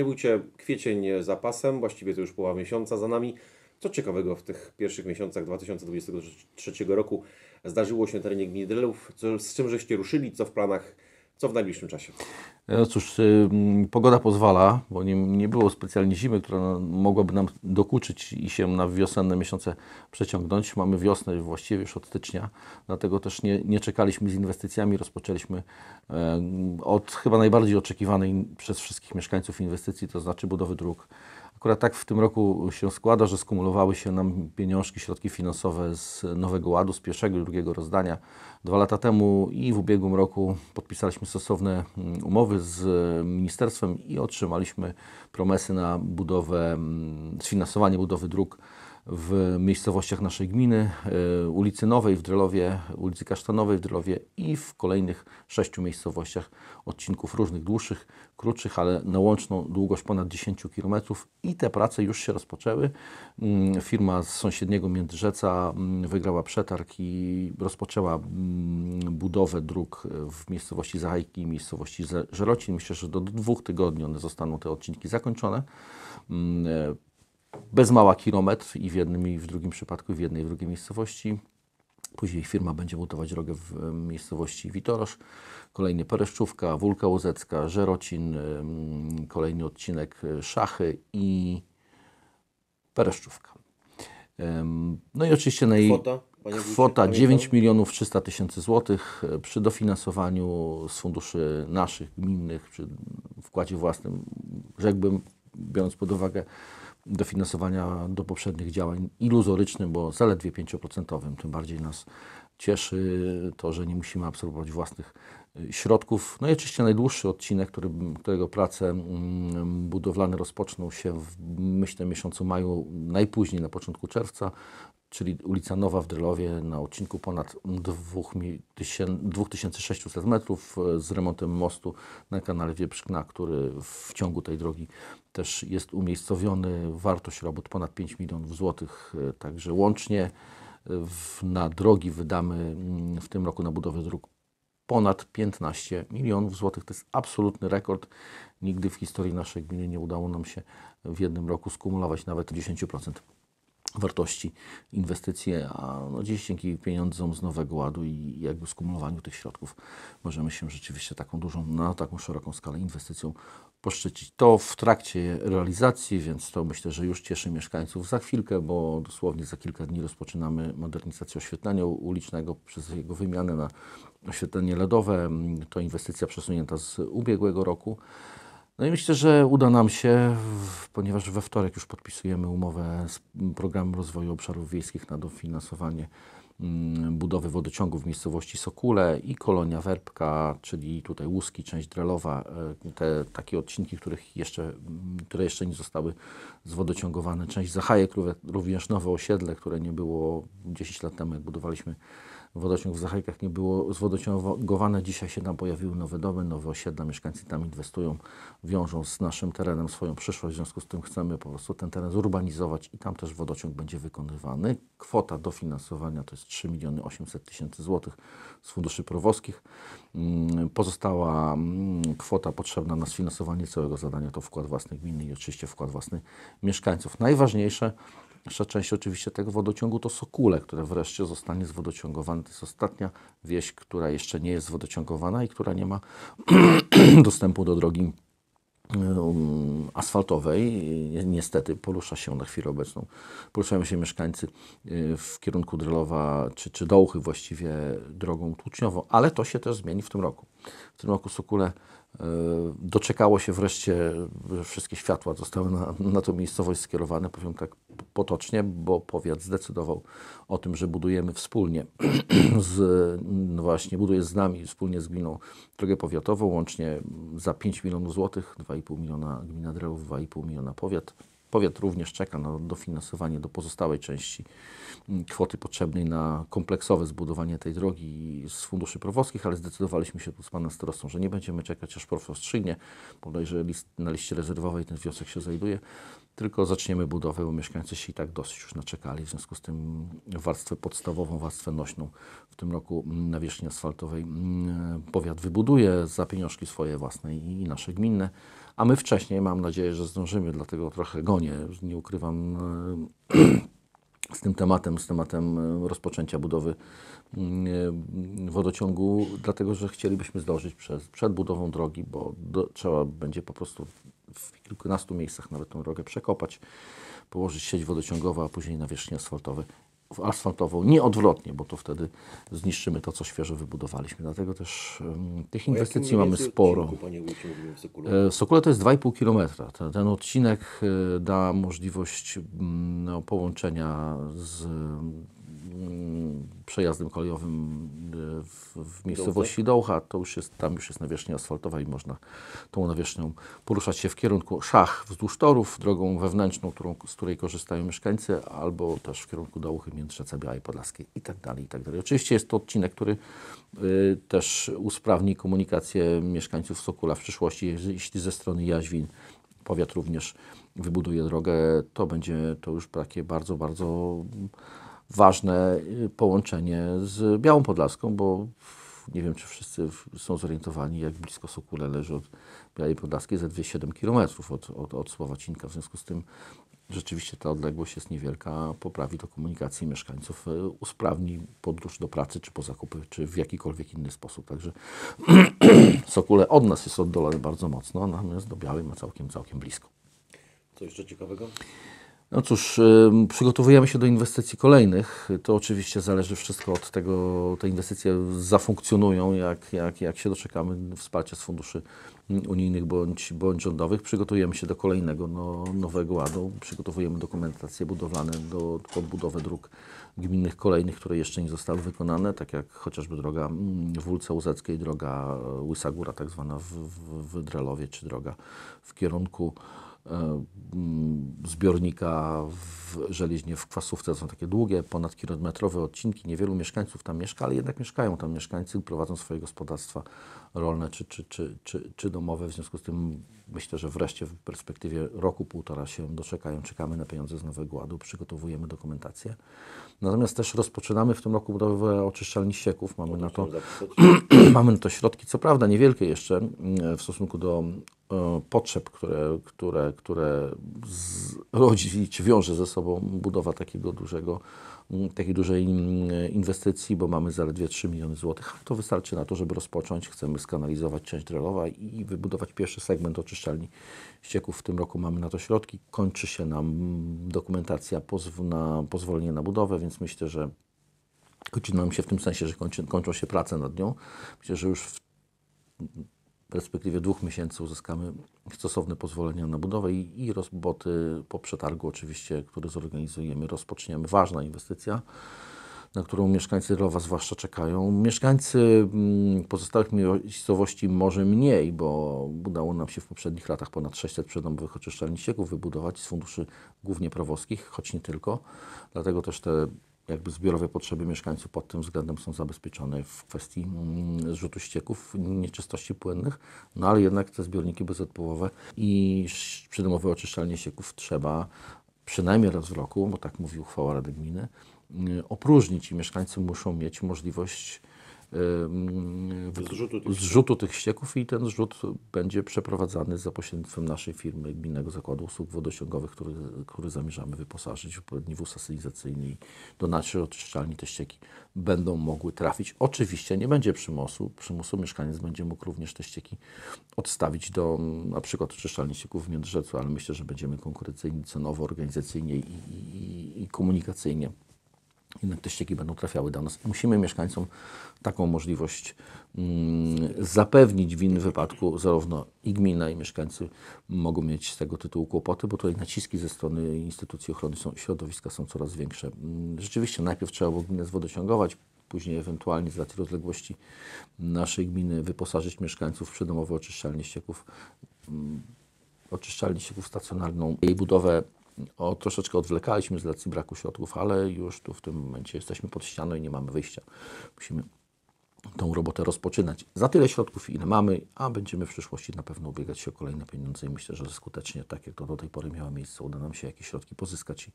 nie bójcie, kwiecień za pasem, właściwie to już połowa miesiąca za nami. Co ciekawego w tych pierwszych miesiącach 2023 roku zdarzyło się na terenie gminy Drelów, z czym żeście ruszyli, co w planach co w najbliższym czasie? No cóż, pogoda pozwala, bo nie, nie było specjalnie zimy, która mogłaby nam dokuczyć i się na wiosenne miesiące przeciągnąć. Mamy wiosnę właściwie już od stycznia, dlatego też nie, nie czekaliśmy z inwestycjami. Rozpoczęliśmy od chyba najbardziej oczekiwanej przez wszystkich mieszkańców inwestycji, to znaczy budowy dróg Akurat tak w tym roku się składa, że skumulowały się nam pieniążki, środki finansowe z Nowego Ładu, z pierwszego i drugiego rozdania. Dwa lata temu i w ubiegłym roku podpisaliśmy stosowne mm, umowy z e, ministerstwem i otrzymaliśmy promesy na budowę, mm, sfinansowanie budowy dróg w miejscowościach naszej gminy, e, ulicy Nowej w Drelowie, ulicy Kasztanowej w Drelowie i w kolejnych sześciu miejscowościach odcinków różnych, dłuższych, krótszych, ale na łączną długość ponad 10 km i te prace już się rozpoczęły. Mm, firma z sąsiedniego Międrzeca mm, wygrała przetarg i rozpoczęła mm, budowę dróg e, w miejscowości Zachajki i miejscowości Żerocin. Myślę, że do dwóch tygodni one zostaną te odcinki zakończone e, bez mała kilometr i w jednym i w drugim przypadku, w jednej i w drugiej miejscowości. Później firma będzie budować drogę w miejscowości Witorosz, kolejny Pereszczówka, Wólka Łozecka, Żerocin, kolejny odcinek e, Szachy i Pereszczówka. No i oczywiście na jej kwota, kwota 9 milionów 300 tysięcy złotych e, przy dofinansowaniu z funduszy naszych, gminnych, przy wkładzie własnym, rzekłbym, biorąc pod uwagę dofinansowania do poprzednich działań iluzorycznym, bo zaledwie 5%. Tym bardziej nas cieszy to, że nie musimy absorbować własnych y, środków. No i oczywiście najdłuższy odcinek, który, którego prace mm, budowlane rozpoczną się w myślę miesiącu maju, najpóźniej na początku czerwca czyli ulica Nowa w Drylowie na odcinku ponad 2600 metrów e, z remontem mostu na kanale Wieprzkna, który w ciągu tej drogi też jest umiejscowiony. Wartość robót ponad 5 milionów złotych, e, także łącznie e, w, na drogi wydamy mm, w tym roku na budowę dróg ponad 15 milionów złotych. To jest absolutny rekord. Nigdy w historii naszej gminy nie udało nam się w jednym roku skumulować nawet 10% wartości inwestycje, a no dziś dzięki pieniądzom z Nowego Ładu i jakby skumulowaniu tych środków możemy się rzeczywiście taką dużą, na no, taką szeroką skalę inwestycją poszczycić. To w trakcie realizacji, więc to myślę, że już cieszy mieszkańców za chwilkę, bo dosłownie za kilka dni rozpoczynamy modernizację oświetlenia ulicznego przez jego wymianę na oświetlenie LEDowe. To inwestycja przesunięta z ubiegłego roku. No i myślę, że uda nam się, ponieważ we wtorek już podpisujemy umowę z Programem Rozwoju Obszarów Wiejskich na dofinansowanie mm, budowy wodociągu w miejscowości Sokule i Kolonia Werbka, czyli tutaj Łuski, część Drelowa, e, te takie odcinki, których jeszcze, które jeszcze nie zostały zwodociągowane, część Zachajek, również nowe osiedle, które nie było 10 lat temu, jak budowaliśmy wodociąg w Zachajkach nie było zwodociągowane. Dzisiaj się tam pojawiły nowe domy, nowe osiedla. Mieszkańcy tam inwestują, wiążą z naszym terenem swoją przyszłość. W związku z tym chcemy po prostu ten teren zurbanizować i tam też wodociąg będzie wykonywany. Kwota dofinansowania to jest 3 miliony 800 tysięcy złotych z funduszy prowoskich. Mm, pozostała mm, kwota potrzebna na sfinansowanie całego zadania to wkład własny gminy i oczywiście wkład własny mieszkańców. Najważniejsze Dalsza część oczywiście tego wodociągu to Sokule, które wreszcie zostanie zwodociągowane. To jest ostatnia wieś, która jeszcze nie jest wodociągowana i która nie ma dostępu do drogi asfaltowej. Niestety porusza się na chwilę obecną. Poruszają się mieszkańcy y, w kierunku Drylowa czy, czy Dołchy właściwie drogą tłuczniową, ale to się też zmieni w tym roku. W tym roku Sokule y, doczekało się wreszcie, że wszystkie światła zostały na, na tą miejscowość skierowane. Powiem tak, potocznie, bo powiat zdecydował o tym, że budujemy wspólnie z, no właśnie, buduje z nami, wspólnie z gminą drogę powiatową, łącznie za 5 milionów złotych, 2,5 miliona gmina Drewów, 2,5 miliona powiat. Powiat również czeka na dofinansowanie do pozostałej części mm, kwoty potrzebnej na kompleksowe zbudowanie tej drogi z funduszy prowoskich ale zdecydowaliśmy się tu z panem starostą, że nie będziemy czekać aż PROW rozstrzygnie, bodajże list, na liście rezerwowej ten wniosek się znajduje, tylko zaczniemy budowę, bo mieszkańcy się i tak dosyć już naczekali, w związku z tym warstwę podstawową, warstwę nośną w tym roku na wierzchni asfaltowej mm, powiat wybuduje za pieniążki swoje własne i nasze gminne a my wcześniej, mam nadzieję, że zdążymy, dlatego trochę gonię, nie ukrywam e, z tym tematem, z tematem e, rozpoczęcia budowy e, wodociągu, dlatego że chcielibyśmy zdążyć przed budową drogi, bo do, trzeba będzie po prostu w kilkunastu miejscach nawet tą drogę przekopać, położyć sieć wodociągową, a później nawierzchnię asfaltowe asfaltową, nie odwrotnie, bo to wtedy zniszczymy to, co świeżo wybudowaliśmy. Dlatego też um, tych inwestycji mamy sporo. Odcinku, Sokule e, to jest 2,5 km. Ten, ten odcinek e, da możliwość mm, no, połączenia z przejazdem kolejowym y, w, w miejscowości Dołcha. To już jest, tam już jest nawierzchnia asfaltowa i można tą nawierzchnią poruszać się w kierunku szach wzdłuż torów, drogą wewnętrzną, którą, z której korzystają mieszkańcy, albo też w kierunku Dołchy, Międrzeca, Białej Podlaskiej i tak dalej, i tak dalej. Oczywiście jest to odcinek, który y, też usprawni komunikację mieszkańców Sokula w przyszłości, jeśli ze strony Jaźwin powiat również wybuduje drogę, to będzie to już takie bardzo, bardzo ważne y, połączenie z Białą Podlaską, bo nie wiem, czy wszyscy są zorientowani, jak blisko Sokule leży od Białej Podlaskiej, zaledwie 7 km od, od, od Słowacinka. W związku z tym rzeczywiście ta odległość jest niewielka, poprawi to komunikację mieszkańców, y, usprawni podróż do pracy, czy po zakupy, czy w jakikolwiek inny sposób. Także Sokule od nas jest oddolone bardzo mocno, natomiast do Białej ma całkiem, całkiem blisko. Co jeszcze ciekawego? No cóż, przygotowujemy się do inwestycji kolejnych. To oczywiście zależy wszystko od tego, te inwestycje zafunkcjonują, jak, jak, jak się doczekamy wsparcia z funduszy unijnych bądź, bądź rządowych. Przygotujemy się do kolejnego no, nowego ładu. Przygotowujemy dokumentacje budowlane do podbudowy dróg gminnych kolejnych, które jeszcze nie zostały wykonane, tak jak chociażby droga mm, w Wólce Łuzeckiej, droga e, Łysagóra tak zwana w, w, w Drelowie, czy droga w kierunku E, mm, zbiornika w Żeliźnie, w Kwasówce. To są takie długie, ponad kilometrowe odcinki. Niewielu mieszkańców tam mieszka, ale jednak mieszkają tam mieszkańcy, prowadzą swoje gospodarstwa rolne czy, czy, czy, czy, czy domowe. W związku z tym myślę, że wreszcie w perspektywie roku, półtora się doczekają. Czekamy na pieniądze z Nowego Ładu, przygotowujemy dokumentację. Natomiast też rozpoczynamy w tym roku budowę oczyszczalni ścieków. Mamy, na, to, mamy na to środki, co prawda niewielkie jeszcze mm, w stosunku do E, potrzeb, które, które, które rodzi czy wiąże ze sobą budowa takiego dużego, takiej dużej inwestycji, bo mamy zaledwie 3 miliony złotych. To wystarczy na to, żeby rozpocząć. Chcemy skanalizować część Drelowa i wybudować pierwszy segment oczyszczalni ścieków. W tym roku mamy na to środki. Kończy się nam dokumentacja pozw na pozwolenie na budowę, więc myślę, że kończy nam się w tym sensie, że kończy, kończą się prace nad nią. Myślę, że już w perspektywie dwóch miesięcy uzyskamy stosowne pozwolenia na budowę i, i roboty po przetargu oczywiście, który zorganizujemy, rozpoczniemy. Ważna inwestycja, na którą mieszkańcy Rowa zwłaszcza czekają. Mieszkańcy mm, pozostałych miejscowości może mniej, bo udało nam się w poprzednich latach ponad 600 przedomowych oczyszczalni ścieków wybudować z funduszy głównie prawowskich, choć nie tylko. Dlatego też te jakby zbiorowe potrzeby mieszkańców pod tym względem są zabezpieczone w kwestii mm, zrzutu ścieków, nieczystości płynnych, no ale jednak te zbiorniki bezodpływowe i przydomowe oczyszczalnie ścieków trzeba przynajmniej raz w roku, bo tak mówi uchwała Rady Gminy, mm, opróżnić i mieszkańcy muszą mieć możliwość zrzutu tych, zrzutu tych ścieków i ten zrzut będzie przeprowadzany za pośrednictwem naszej firmy Gminnego Zakładu Usług Wodociągowych, który, który zamierzamy wyposażyć w odpowiedni wóz asylizacyjny do naszej oczyszczalni te ścieki będą mogły trafić. Oczywiście nie będzie przymusu, przymusu mieszkaniec będzie mógł również te ścieki odstawić do mm, na przykład oczyszczalni ścieków w Międrzecu, ale myślę, że będziemy konkurencyjni cenowo, organizacyjnie i, i, i komunikacyjnie jednak te ścieki będą trafiały do nas. Musimy mieszkańcom taką możliwość mm, zapewnić w innym wypadku zarówno i gmina i mieszkańcy mogą mieć z tego tytułu kłopoty, bo tutaj naciski ze strony instytucji ochrony są, środowiska są coraz większe. Mm, rzeczywiście najpierw trzeba było gminę zwodociągować, później ewentualnie z racji rozległości naszej gminy wyposażyć mieszkańców w przydomowe oczyszczalnie ścieków, mm, oczyszczalnie ścieków stacjonarną, jej budowę o, troszeczkę odwlekaliśmy z racji braku środków, ale już tu w tym momencie jesteśmy pod ścianą i nie mamy wyjścia. Musimy tą robotę rozpoczynać. Za tyle środków, ile mamy, a będziemy w przyszłości na pewno ubiegać się o kolejne pieniądze i myślę, że skutecznie, tak jak to do tej pory miało miejsce, uda nam się jakieś środki pozyskać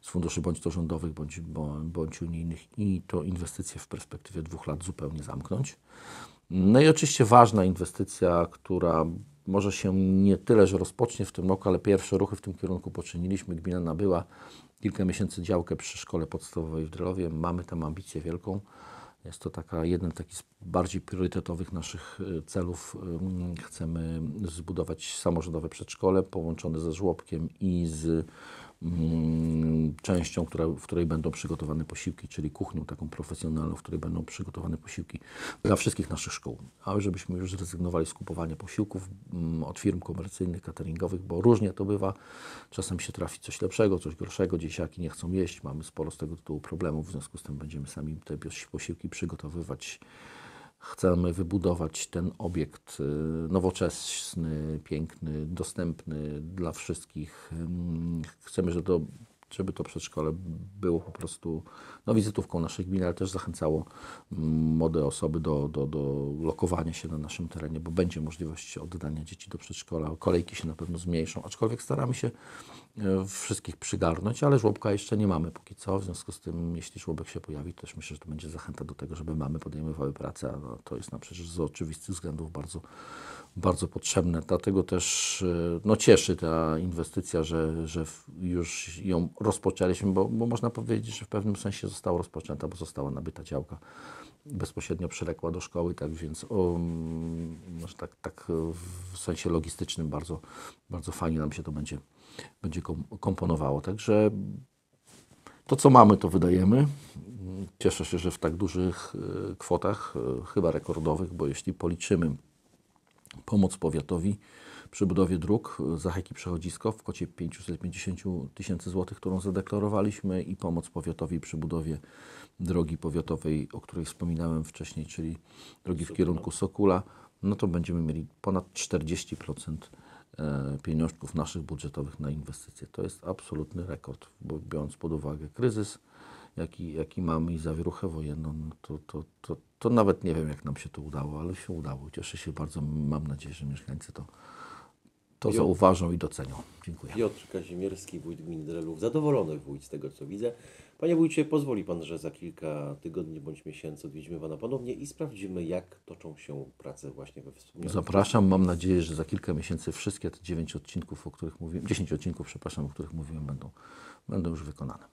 z funduszy bądź to rządowych, bądź, bądź unijnych i to inwestycje w perspektywie dwóch lat zupełnie zamknąć. No i oczywiście ważna inwestycja, która może się nie tyle, że rozpocznie w tym roku, ale pierwsze ruchy w tym kierunku poczyniliśmy. Gmina nabyła kilka miesięcy działkę przy szkole podstawowej w Drelowie. Mamy tam ambicję wielką. Jest to taka, jeden taki z bardziej priorytetowych naszych y, celów. Y, chcemy zbudować samorządowe przedszkole połączone ze żłobkiem i z Mm, częścią, która, w której będą przygotowane posiłki, czyli kuchnią taką profesjonalną, w której będą przygotowane posiłki dla wszystkich naszych szkół. Ale żebyśmy już zrezygnowali z kupowania posiłków mm, od firm komercyjnych, cateringowych, bo różnie to bywa. Czasem się trafi coś lepszego, coś gorszego, dzieciaki nie chcą jeść, mamy sporo z tego tytułu problemów, w związku z tym będziemy sami te posiłki przygotowywać chcemy wybudować ten obiekt y, nowoczesny, piękny, dostępny dla wszystkich. Mm, chcemy, żeby to, żeby to przedszkole było po prostu no, wizytówką naszych gmin, ale też zachęcało mm, młode osoby do, do, do lokowania się na naszym terenie, bo będzie możliwość oddania dzieci do przedszkola. Kolejki się na pewno zmniejszą, aczkolwiek staramy się E, wszystkich przygarnąć, ale żłobka jeszcze nie mamy póki co, w związku z tym jeśli żłobek się pojawi, też myślę, że to będzie zachęta do tego, żeby mamy podejmowały pracę, a no, to jest nam przecież z oczywistych względów bardzo, bardzo potrzebne. Dlatego też e, no, cieszy ta inwestycja, że, że już ją rozpoczęliśmy, bo, bo można powiedzieć, że w pewnym sensie została rozpoczęta, bo została nabyta działka bezpośrednio przylekła do szkoły, tak więc um, o, tak, tak w sensie logistycznym bardzo, bardzo fajnie nam się to będzie będzie komponowało. Także to, co mamy, to wydajemy. Cieszę się, że w tak dużych e, kwotach, e, chyba rekordowych, bo jeśli policzymy pomoc powiatowi przy budowie dróg e, Zacheki Przechodzisko w kocie 550 tysięcy złotych, którą zadeklarowaliśmy i pomoc powiatowi przy budowie drogi powiatowej, o której wspominałem wcześniej, czyli drogi w kierunku Sokula, no to będziemy mieli ponad 40% E, pieniążków naszych budżetowych na inwestycje. To jest absolutny rekord, bo biorąc pod uwagę kryzys, jaki, jaki mamy i zawieruchę wojenną, no to, to, to, to nawet nie wiem, jak nam się to udało, ale się udało. Cieszę się bardzo, mam nadzieję, że mieszkańcy to to Piotr. zauważą i docenią. Dziękuję. Piotr Kazimierski, wójt gminy Drelów. Zadowolony wójt z tego, co widzę. Panie wójcie, pozwoli Pan, że za kilka tygodni bądź miesięcy odwiedzimy Pana ponownie i sprawdzimy, jak toczą się prace właśnie we wspomnianym... Zapraszam. Mam nadzieję, że za kilka miesięcy wszystkie te 9 odcinków, o których mówiłem, 10 odcinków, przepraszam, o których mówiłem, będą, będą już wykonane.